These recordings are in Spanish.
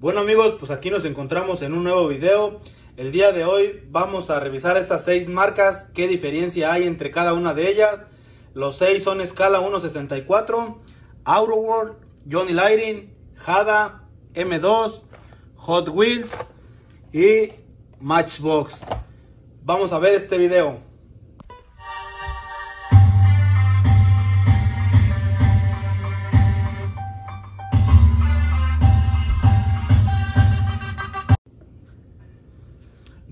Bueno amigos, pues aquí nos encontramos en un nuevo video. El día de hoy vamos a revisar estas seis marcas, qué diferencia hay entre cada una de ellas. Los seis son escala 1.64, World, Johnny Lighting, Hada, M2, Hot Wheels y Matchbox. Vamos a ver este video.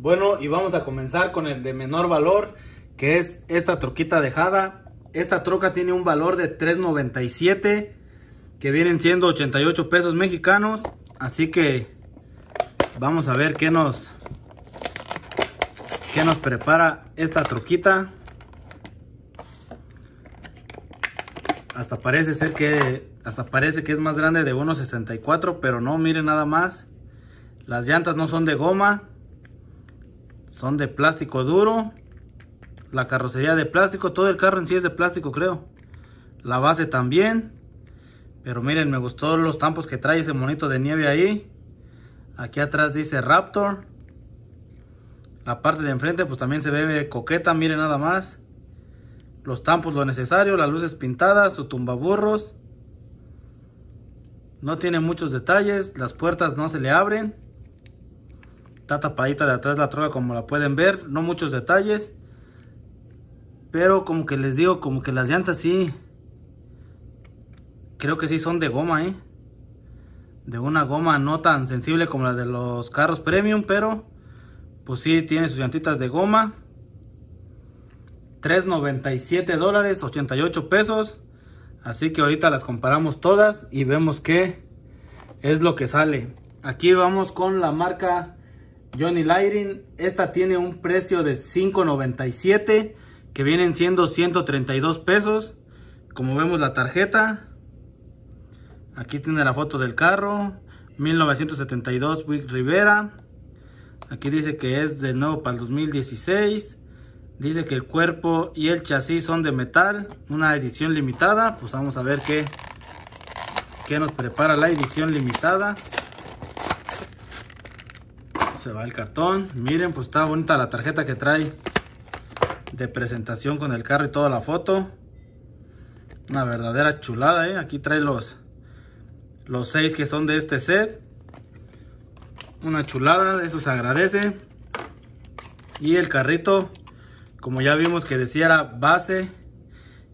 Bueno, y vamos a comenzar con el de menor valor, que es esta troquita dejada. Esta troca tiene un valor de 3.97, que vienen siendo 88 pesos mexicanos. Así que vamos a ver qué nos, qué nos prepara esta troquita. Hasta parece ser que hasta parece que es más grande de 1.64, pero no, miren nada más. Las llantas no son de goma, son de plástico duro. La carrocería de plástico. Todo el carro en sí es de plástico, creo. La base también. Pero miren, me gustó los tampos que trae ese monito de nieve ahí. Aquí atrás dice Raptor. La parte de enfrente pues también se ve coqueta, miren nada más. Los tampos lo necesario, las luces pintadas, su tumbaburros. No tiene muchos detalles, las puertas no se le abren. Está tapadita de atrás la troca como la pueden ver. No muchos detalles. Pero como que les digo, como que las llantas sí. Creo que sí son de goma, ¿eh? De una goma no tan sensible como la de los carros premium, pero pues sí tiene sus llantitas de goma. 3.97 dólares, 88 pesos. Así que ahorita las comparamos todas y vemos que es lo que sale. Aquí vamos con la marca Johnny Lighting. Esta tiene un precio de 5.97 que vienen siendo 132 pesos. Como vemos la tarjeta. Aquí tiene la foto del carro. 1972 Wick Rivera. Aquí dice que es de nuevo para el 2016. Dice que el cuerpo y el chasis son de metal. Una edición limitada. Pues vamos a ver qué, qué nos prepara la edición limitada. Se va el cartón. Miren, pues está bonita la tarjeta que trae de presentación con el carro y toda la foto. Una verdadera chulada, ¿eh? Aquí trae los, los seis que son de este set. Una chulada, eso se agradece. Y el carrito, como ya vimos que decía era base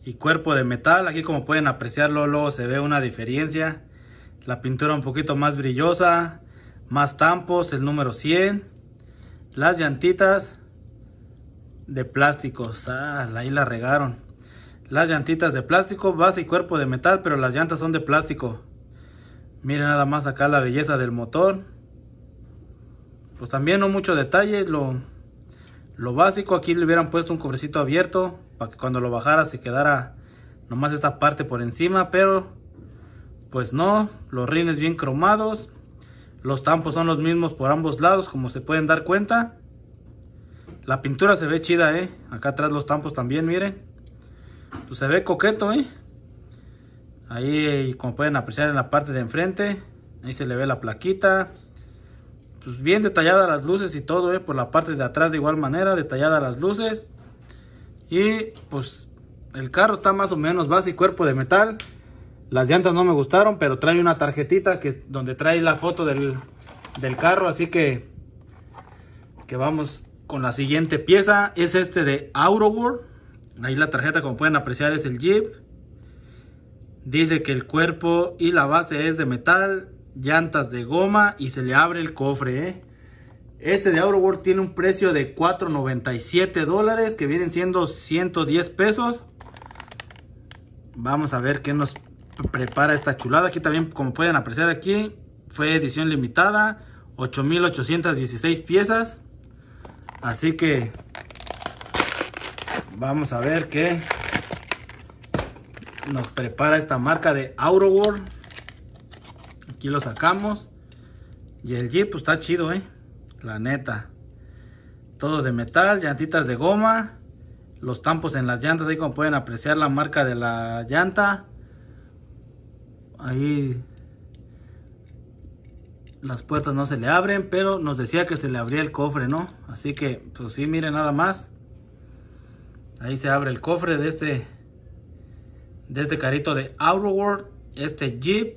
y cuerpo de metal. Aquí como pueden apreciarlo, luego se ve una diferencia. La pintura un poquito más brillosa más tampos, el número 100, las llantitas de plástico ah, ahí la regaron, las llantitas de plástico, base y cuerpo de metal, pero las llantas son de plástico, miren nada más acá la belleza del motor, pues también no mucho detalle, lo, lo básico, aquí le hubieran puesto un cubrecito abierto, para que cuando lo bajara se quedara nomás esta parte por encima, pero pues no, los rines bien cromados, los tampos son los mismos por ambos lados, como se pueden dar cuenta. La pintura se ve chida, ¿eh? Acá atrás los tampos también, miren. Pues se ve coqueto, ¿eh? Ahí, como pueden apreciar en la parte de enfrente, ahí se le ve la plaquita. Pues bien detalladas las luces y todo, ¿eh? Por la parte de atrás de igual manera, detalladas las luces. Y, pues, el carro está más o menos base y cuerpo de metal. Las llantas no me gustaron, pero trae una tarjetita que, donde trae la foto del, del carro. Así que, que vamos con la siguiente pieza. Es este de Auroworld. Ahí la tarjeta, como pueden apreciar, es el Jeep. Dice que el cuerpo y la base es de metal, llantas de goma y se le abre el cofre. ¿eh? Este de Auroworld tiene un precio de 4.97 dólares, que vienen siendo 110 pesos. Vamos a ver qué nos prepara esta chulada. Aquí también, como pueden apreciar aquí, fue edición limitada. 8816 piezas. Así que vamos a ver qué nos prepara esta marca de AuroWorld. Aquí lo sacamos. Y el Jeep pues, está chido, ¿eh? La neta. Todo de metal, llantitas de goma. Los tampos en las llantas, ahí como pueden apreciar la marca de la llanta ahí las puertas no se le abren, pero nos decía que se le abría el cofre, ¿no? Así que, pues sí, miren nada más. Ahí se abre el cofre de este, de este carrito de World, este Jeep,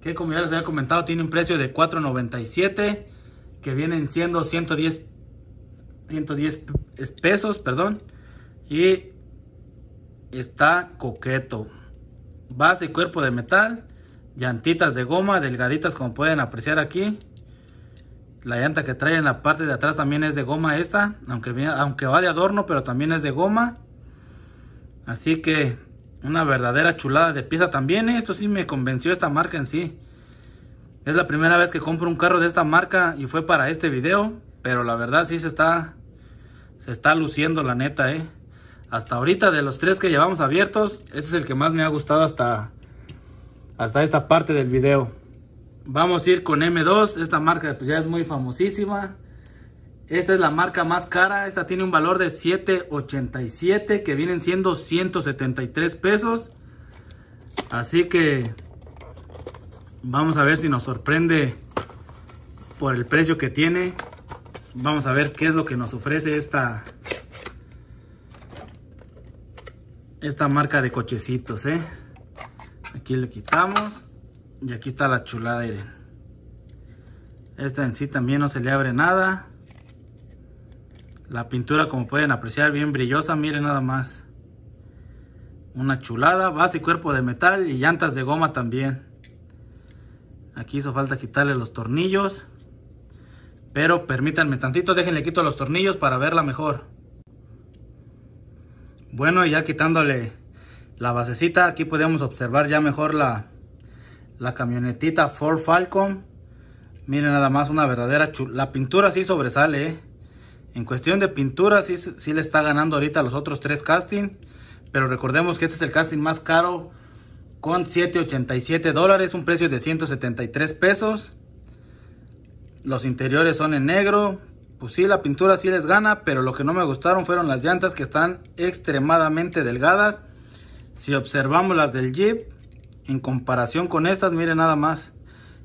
que como ya les había comentado, tiene un precio de 4.97, que vienen siendo 110, 110 pesos, perdón, y está coqueto. Base y cuerpo de metal, llantitas de goma delgaditas como pueden apreciar aquí la llanta que trae en la parte de atrás también es de goma esta aunque, aunque va de adorno pero también es de goma así que una verdadera chulada de pieza también ¿eh? esto sí me convenció esta marca en sí es la primera vez que compro un carro de esta marca y fue para este video pero la verdad sí se está se está luciendo la neta eh hasta ahorita de los tres que llevamos abiertos este es el que más me ha gustado hasta hasta esta parte del video. Vamos a ir con M2, esta marca pues ya es muy famosísima. Esta es la marca más cara, esta tiene un valor de 7.87 que vienen siendo 173 pesos. Así que vamos a ver si nos sorprende por el precio que tiene. Vamos a ver qué es lo que nos ofrece esta esta marca de cochecitos, ¿eh? le quitamos. Y aquí está la chulada, aire Esta en sí también no se le abre nada. La pintura, como pueden apreciar, bien brillosa. Miren nada más. Una chulada. Base y cuerpo de metal y llantas de goma también. Aquí hizo falta quitarle los tornillos. Pero permítanme tantito, déjenle quito los tornillos para verla mejor. Bueno, ya quitándole la basecita. Aquí podemos observar ya mejor la, camionetita Ford Falcon. Miren nada más una verdadera chula. La pintura sí sobresale. ¿eh? En cuestión de pintura sí, sí le está ganando ahorita a los otros tres casting Pero recordemos que este es el casting más caro con 7.87 dólares. Un precio de 173 pesos. Los interiores son en negro. Pues sí, la pintura sí les gana. Pero lo que no me gustaron fueron las llantas que están extremadamente delgadas. Si observamos las del Jeep, en comparación con estas, miren nada más.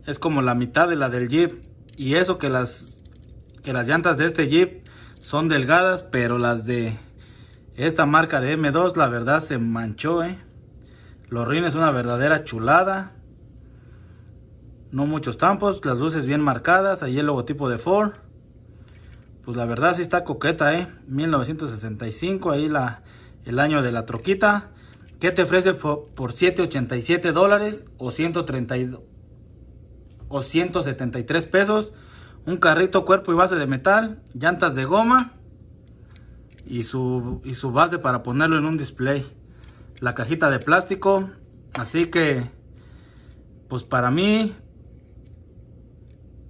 Es como la mitad de la del Jeep. Y eso que las, que las llantas de este Jeep son delgadas, pero las de esta marca de M2 la verdad se manchó. ¿eh? Los rines una verdadera chulada. No muchos tampos, las luces bien marcadas, ahí el logotipo de Ford. Pues la verdad sí está coqueta, ¿eh? 1965, ahí la, el año de la troquita. Qué te ofrece por 7,87 dólares o 132 o 173 pesos. Un carrito cuerpo y base de metal, llantas de goma y su, y su base para ponerlo en un display. La cajita de plástico. Así que, pues para mí,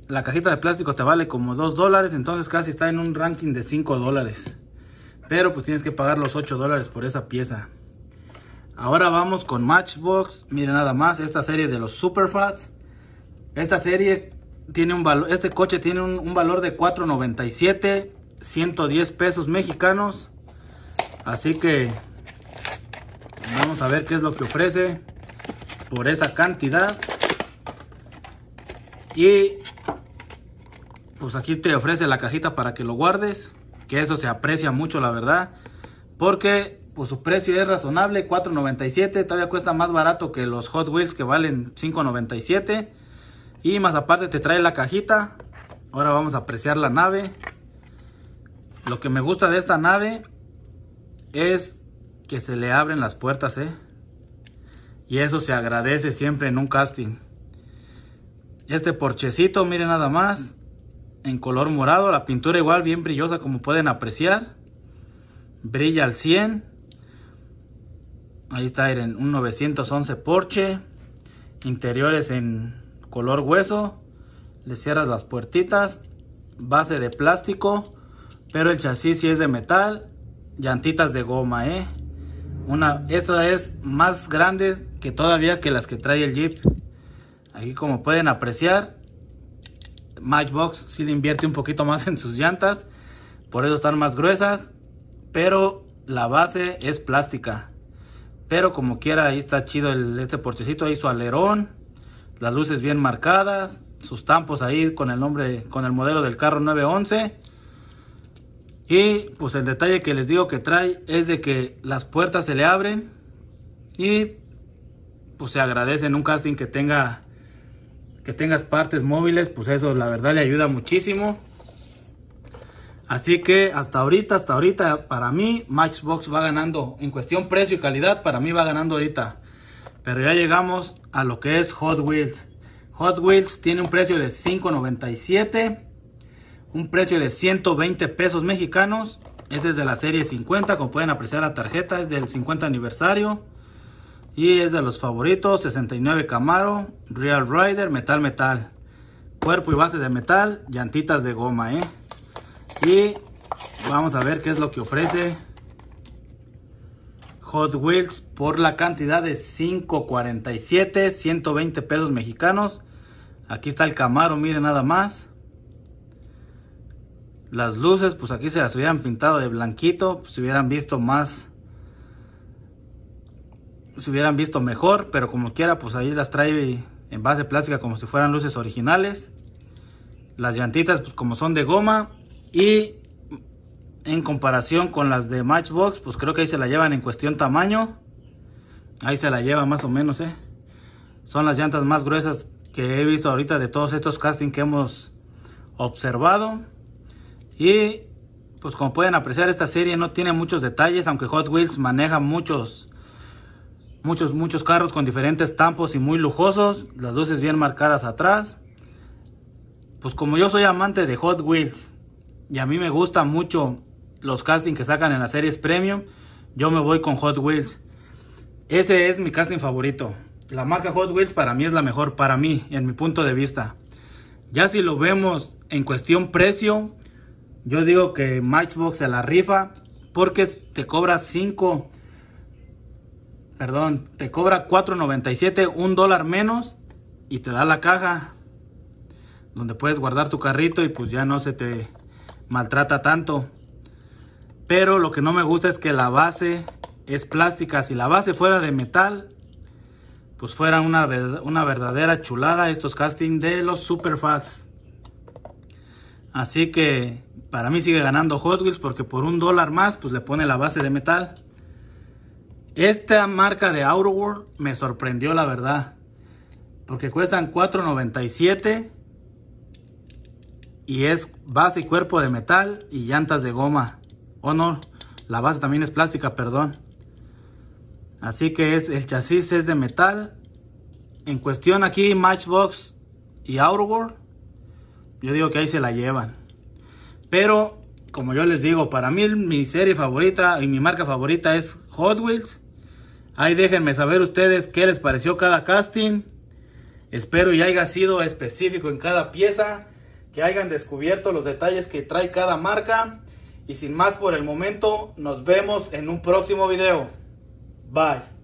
la cajita de plástico te vale como 2 dólares. Entonces casi está en un ranking de 5 dólares. Pero pues tienes que pagar los 8 dólares por esa pieza. Ahora vamos con Matchbox. Miren nada más esta serie de los Fats. Esta serie tiene un valor, este coche tiene un, un valor de 4.97, 110 pesos mexicanos. Así que vamos a ver qué es lo que ofrece por esa cantidad. Y pues aquí te ofrece la cajita para que lo guardes. Que eso se aprecia mucho la verdad. Porque pues su precio es razonable, 4.97, todavía cuesta más barato que los Hot Wheels que valen 5.97. Y más aparte te trae la cajita. Ahora vamos a apreciar la nave. Lo que me gusta de esta nave es que se le abren las puertas, ¿eh? Y eso se agradece siempre en un casting. Este porchecito, miren nada más, en color morado, la pintura igual bien brillosa como pueden apreciar. Brilla al 100. Ahí está, en un 911 Porsche. Interiores en color hueso. Le cierras las puertitas. Base de plástico. Pero el chasis sí es de metal. Llantitas de goma, ¿eh? Una, esta es más grande que todavía que las que trae el Jeep. Aquí como pueden apreciar, Matchbox sí le invierte un poquito más en sus llantas. Por eso están más gruesas. Pero la base es plástica. Pero como quiera, ahí está chido el, este porchecito. Ahí su alerón, las luces bien marcadas, sus tampos ahí con el nombre, con el modelo del carro 911. Y pues el detalle que les digo que trae es de que las puertas se le abren y pues se agradece en un casting que tenga que tengas partes móviles, pues eso la verdad le ayuda muchísimo. Así que hasta ahorita, hasta ahorita, para mí Matchbox va ganando. En cuestión precio y calidad, para mí va ganando ahorita. Pero ya llegamos a lo que es Hot Wheels. Hot Wheels tiene un precio de 5.97. Un precio de 120 pesos mexicanos. Este es de la serie 50, como pueden apreciar la tarjeta, es del 50 aniversario. Y es de los favoritos, 69 Camaro, Real Rider, metal metal. Cuerpo y base de metal, llantitas de goma, ¿eh? Y vamos a ver qué es lo que ofrece Hot Wheels por la cantidad de 5.47, 120 pesos mexicanos. Aquí está el Camaro, miren nada más. Las luces, pues aquí se las hubieran pintado de blanquito, si pues, se hubieran visto más se hubieran visto mejor, pero como quiera, pues ahí las trae en base plástica como si fueran luces originales. Las llantitas, pues como son de goma, y en comparación con las de Matchbox, pues creo que ahí se la llevan en cuestión tamaño. Ahí se la lleva más o menos, ¿eh? Son las llantas más gruesas que he visto ahorita de todos estos castings que hemos observado. Y pues como pueden apreciar esta serie no tiene muchos detalles, aunque Hot Wheels maneja muchos, muchos, muchos carros con diferentes tampos y muy lujosos. Las luces bien marcadas atrás. Pues como yo soy amante de Hot Wheels y a mí me gustan mucho los castings que sacan en las series premium. Yo me voy con Hot Wheels. Ese es mi casting favorito. La marca Hot Wheels para mí es la mejor, para mí, en mi punto de vista. Ya si lo vemos en cuestión precio, yo digo que Matchbox se la rifa porque te cobra 5, perdón, te cobra 4.97, un dólar menos y te da la caja donde puedes guardar tu carrito y pues ya no se te maltrata tanto. Pero lo que no me gusta es que la base es plástica. Si la base fuera de metal, pues fuera una, una verdadera chulada estos castings de los superfats Así que para mí sigue ganando Hot Wheels porque por un dólar más pues le pone la base de metal. Esta marca de Outer World me sorprendió la verdad. Porque cuestan $4.97 y es base y cuerpo de metal y llantas de goma. Oh no, la base también es plástica, perdón. Así que es el chasis es de metal. En cuestión aquí Matchbox y Outward, yo digo que ahí se la llevan. Pero como yo les digo, para mí mi serie favorita y mi marca favorita es Hot Wheels. Ahí déjenme saber ustedes qué les pareció cada casting. Espero y haya sido específico en cada pieza que hayan descubierto los detalles que trae cada marca. Y sin más por el momento, nos vemos en un próximo video. Bye.